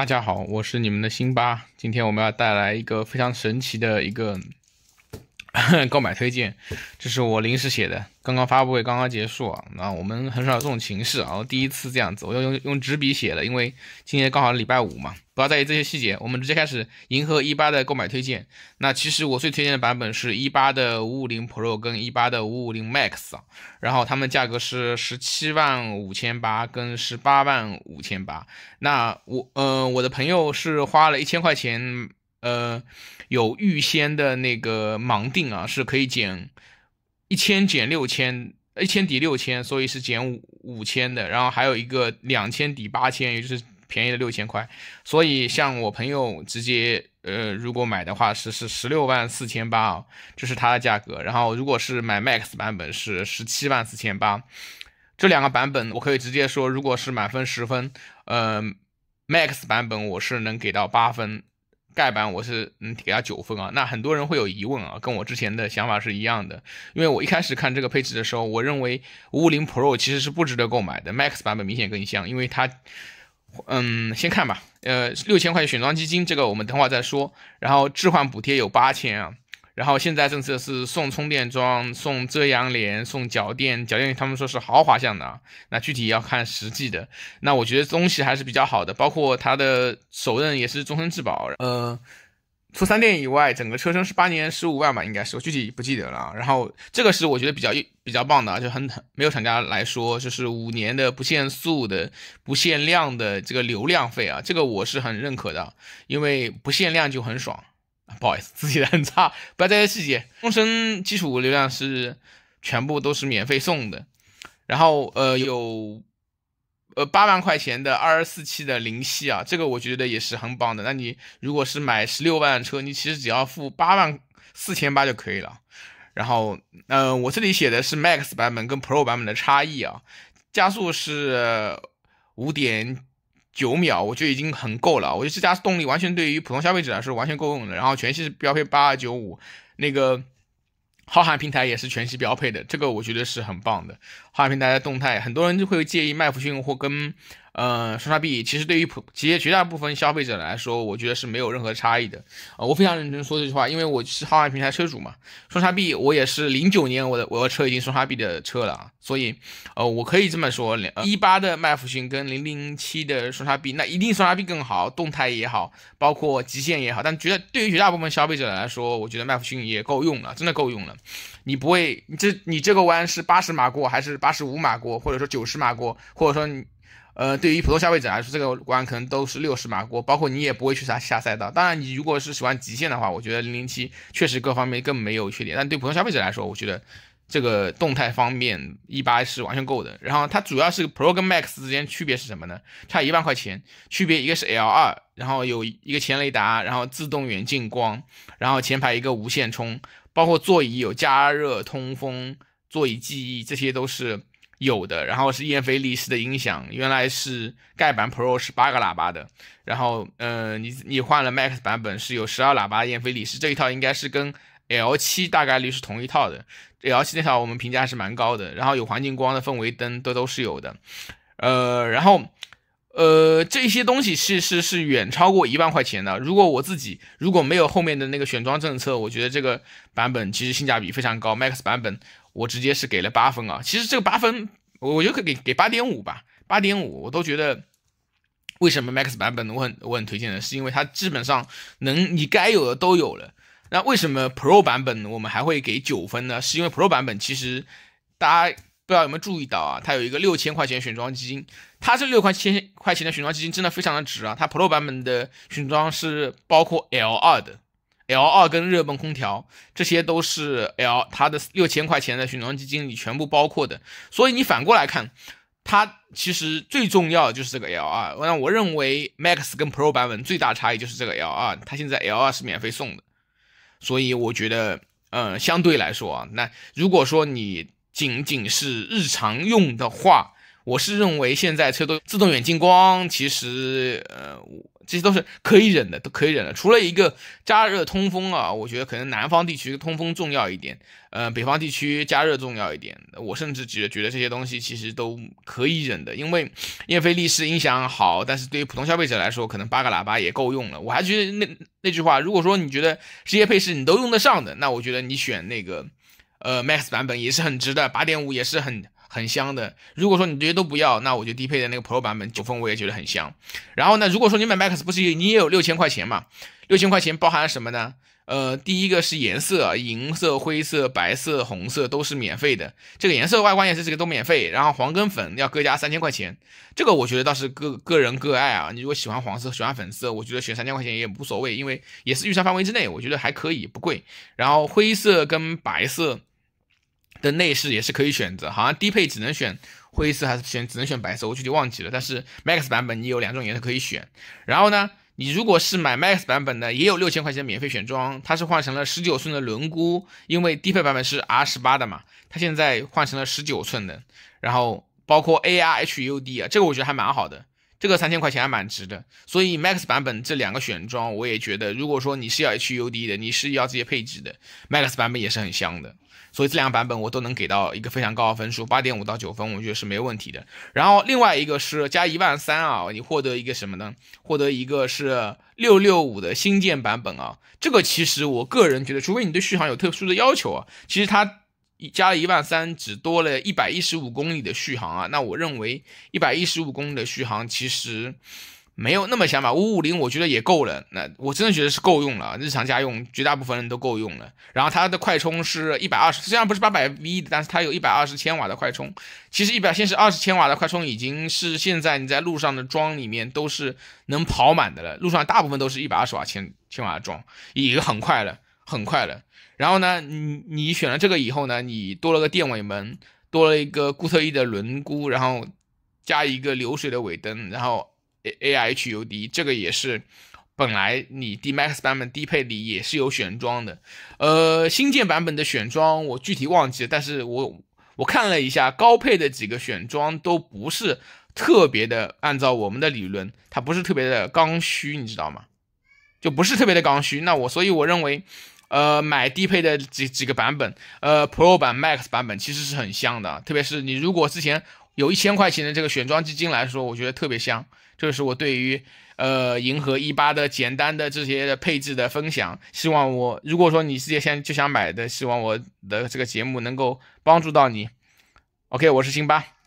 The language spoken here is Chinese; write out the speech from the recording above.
大家好，我是你们的辛巴，今天我们要带来一个非常神奇的一个。购买推荐，这是我临时写的。刚刚发布会刚刚结束啊，那我们很少有这种形式啊，第一次这样子，我要用用纸笔写的，因为今天刚好礼拜五嘛。不要在意这些细节，我们直接开始。银河一八的购买推荐，那其实我最推荐的版本是一八的五五零 Pro 跟一八的五五零 Max，然后它们价格是十七万五千八跟十八万五千八。那我，嗯，我的朋友是花了一千块钱。呃，有预先的那个盲定啊，是可以减一千减六千，一千抵六千，所以是减五五千的。然后还有一个两千抵八千，也就是便宜了六千块。所以像我朋友直接呃，如果买的话是是十六万四千八啊，这是它的价格。然后如果是买 Max 版本是十七万四千八，这两个版本我可以直接说，如果是满分十分，嗯，Max 版本我是能给到八分。盖板我是嗯给他九分啊，那很多人会有疑问啊，跟我之前的想法是一样的，因为我一开始看这个配置的时候，我认为五五零 Pro 其实是不值得购买的，Max 版本明显更香，因为它，嗯，先看吧，呃，六千块钱选装基金这个我们等会再说，然后置换补贴有八千啊。然后现在政策是送充电桩、送遮阳帘、送脚垫，脚垫他们说是豪华项的啊，那具体要看实际的。那我觉得东西还是比较好的，包括它的首任也是终身质保，呃，除三电以外，整个车身是八年十五万吧，应该是，我具体不记得了。然后这个是我觉得比较比较棒的，就很很没有厂家来说就是五年的不限速的不限量的这个流量费啊，这个我是很认可的，因为不限量就很爽。不好意思，自己的很差，不要在意细节。终身基础流量是全部都是免费送的，然后呃有呃八万块钱的二十四期的零息啊，这个我觉得也是很棒的。那你如果是买十六万车，你其实只要付八万四千八就可以了。然后嗯，我这里写的是 Max 版本跟 Pro 版本的差异啊，加速是五点。九秒，我就已经很够了。我觉得这家动力完全对于普通消费者来说完全够用的。然后全系是标配八二九五，那个浩瀚平台也是全系标配的，这个我觉得是很棒的。浩瀚平台的动态，很多人就会介意麦弗逊或跟。呃，双叉臂其实对于普企业绝大部分消费者来说，我觉得是没有任何差异的。呃，我非常认真说这句话，因为我是号瀚平台车主嘛。双叉臂，我也是零九年我的我的车已经双叉臂的车了，啊，所以呃，我可以这么说，两一八的麦弗逊跟零零七的双叉臂，那一定双叉臂更好，动态也好，包括极限也好。但觉得对于绝大部分消费者来说，我觉得麦弗逊也够用了，真的够用了。你不会，你这你这个弯是八十码过还是八十五码过，或者说九十码过，或者说你。呃，对于普通消费者来说，这个弯可能都是六十码过，包括你也不会去啥下赛道。当然，你如果是喜欢极限的话，我觉得零零七确实各方面根本没有缺点。但对普通消费者来说，我觉得这个动态方面一八是完全够的。然后它主要是 Pro 跟 Max 之间区别是什么呢？差一万块钱，区别一个是 L 二，然后有一个前雷达，然后自动远近光，然后前排一个无线充，包括座椅有加热、通风、座椅记忆，这些都是。有的，然后是燕飞利仕的音响，原来是盖板 Pro 是八个喇叭的，然后呃你你换了 Max 版本是有十二喇叭，燕飞利仕这一套应该是跟 L 七大概率是同一套的，L 七那套我们评价是蛮高的，然后有环境光的氛围灯都都是有的，呃然后呃这些东西是是是远超过一万块钱的，如果我自己如果没有后面的那个选装政策，我觉得这个版本其实性价比非常高，Max 版本。我直接是给了八分啊，其实这个八分，我我就给给给八点五吧，八点五我都觉得。为什么 Max 版本我很我很推荐呢？是因为它基本上能你该有的都有了。那为什么 Pro 版本我们还会给九分呢？是因为 Pro 版本其实大家不知道有没有注意到啊，它有一个六千块钱选装基金，它这六块千块钱的选装基金真的非常的值啊。它 Pro 版本的选装是包括 L2 的。L 二跟热泵空调，这些都是 L 它的六千块钱的巡装基金里全部包括的。所以你反过来看，它其实最重要就是这个 L 二。那我认为 Max 跟 Pro 版本最大差异就是这个 L 二，它现在 L 二是免费送的。所以我觉得，呃，相对来说啊，那如果说你仅仅是日常用的话，我是认为现在车都自动远近光，其实，呃，我。这些都是可以忍的，都可以忍的。除了一个加热通风啊，我觉得可能南方地区通风重要一点，呃，北方地区加热重要一点。我甚至觉得觉得这些东西其实都可以忍的，因为燕飞利仕音响好，但是对于普通消费者来说，可能八个喇叭也够用了。我还觉得那那句话，如果说你觉得这些配饰你都用得上的，那我觉得你选那个呃 Max 版本也是很值的，八点五也是很。很香的。如果说你这些都不要，那我就低配的那个 Pro 版本九分，我也觉得很香。然后呢，如果说你买 Max，不是你也有六千块钱嘛？六千块钱包含了什么呢？呃，第一个是颜色，银色、灰色、白色、红色都是免费的，这个颜色外观也是这个都免费。然后黄跟粉要各加三千块钱，这个我觉得倒是个个人各爱啊。你如果喜欢黄色，喜欢粉色，我觉得选三千块钱也无所谓，因为也是预算范围之内，我觉得还可以，不贵。然后灰色跟白色。的内饰也是可以选择，好像低配只能选灰色还是选只能选白色，我具体忘记了。但是 Max 版本你有两种颜色可以选，然后呢，你如果是买 Max 版本的，也有六千块钱的免费选装，它是换成了十九寸的轮毂，因为低配版本是 R 十八的嘛，它现在换成了十九寸的，然后包括 A R H U D 啊，这个我觉得还蛮好的。这个三千块钱还蛮值的，所以 Max 版本这两个选装我也觉得，如果说你是要 HUD 的，你是要这些配置的，Max 版本也是很香的。所以这两个版本我都能给到一个非常高的分数，八点五到九分，我觉得是没问题的。然后另外一个是加一万三啊，你获得一个什么呢？获得一个是六六五的新建版本啊，这个其实我个人觉得，除非你对续航有特殊的要求啊，其实它。一加了一万三，只多了一百一十五公里的续航啊！那我认为一百一十五公里的续航其实没有那么想买五五零我觉得也够了。那我真的觉得是够用了，日常家用绝大部分人都够用了。然后它的快充是一百二十，虽然不是八百 V 但是它有一百二十千瓦的快充。其实一百先是二十千瓦的快充已经是现在你在路上的桩里面都是能跑满的了，路上大部分都是一百二十瓦千千瓦的桩，已经很快了。很快了，然后呢，你你选了这个以后呢，你多了个电尾门，多了一个固特异的轮毂，然后加一个流水的尾灯，然后 A A H U D 这个也是，本来你 D Max 版本低配里也是有选装的，呃，新建版本的选装我具体忘记，了，但是我我看了一下高配的几个选装都不是特别的，按照我们的理论，它不是特别的刚需，你知道吗？就不是特别的刚需，那我所以我认为。呃，买低配的几几个版本，呃，Pro 版、Max 版本其实是很香的，特别是你如果之前有一千块钱的这个选装基金来说，我觉得特别香。这是我对于呃，银河一八的简单的这些配置的分享。希望我如果说你直接想就想买的，希望我的这个节目能够帮助到你。OK，我是辛巴。